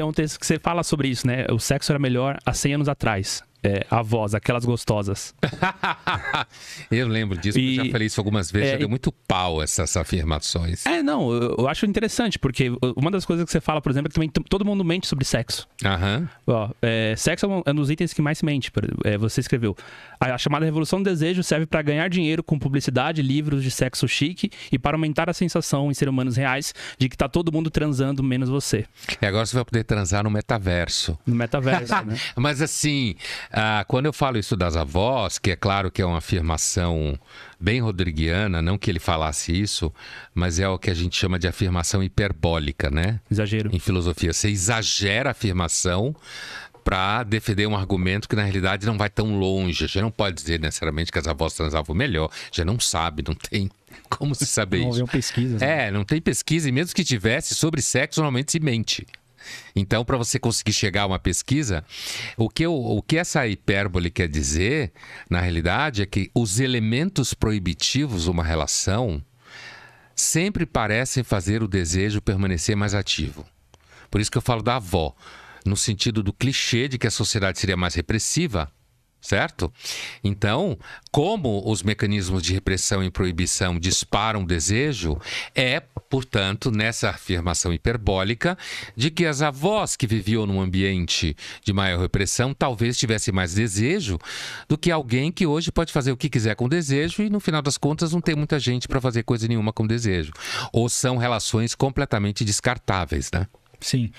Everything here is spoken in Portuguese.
É um texto que você fala sobre isso, né? O sexo era melhor há 100 anos atrás é, avós, aquelas gostosas. eu lembro disso, e, já falei isso algumas vezes, é, já deu muito pau essas afirmações. É, não, eu, eu, acho interessante, porque uma das coisas que você fala, por exemplo, é que também todo mundo mente sobre sexo. Aham. é, sexo é um, é um dos itens que mais se mente. É, você escreveu. A, a, chamada Revolução do Desejo serve para ganhar dinheiro com publicidade, livros de sexo chique e para aumentar a sensação em seres humanos reais de que tá todo mundo transando menos você. E agora você vai poder transar no metaverso. No metaverso, né? Mas assim. Ah, quando eu falo isso das avós, que é claro que é uma afirmação bem rodriguiana, não que ele falasse isso, mas é o que a gente chama de afirmação hiperbólica, né? Exagero. Em filosofia, você exagera a afirmação para defender um argumento que na realidade não vai tão longe. Já não pode dizer necessariamente que as avós transavam melhor, já não sabe, não tem como se saber não isso. Não pesquisa. Né? É, não tem pesquisa e mesmo que tivesse sobre sexo, normalmente se mente. Então, para você conseguir chegar a uma pesquisa, o que, eu, o que essa hipérbole quer dizer, na realidade, é que os elementos proibitivos de uma relação sempre parecem fazer o desejo permanecer mais ativo. Por isso que eu falo da avó, no sentido do clichê de que a sociedade seria mais repressiva, certo? Então, como os mecanismos de repressão e proibição disparam o desejo, é portanto, nessa afirmação hiperbólica de que as avós que viviam num ambiente de maior repressão talvez tivessem mais desejo do que alguém que hoje pode fazer o que quiser com desejo e no final das contas não tem muita gente para fazer coisa nenhuma com desejo. Ou são relações completamente descartáveis, né? Sim.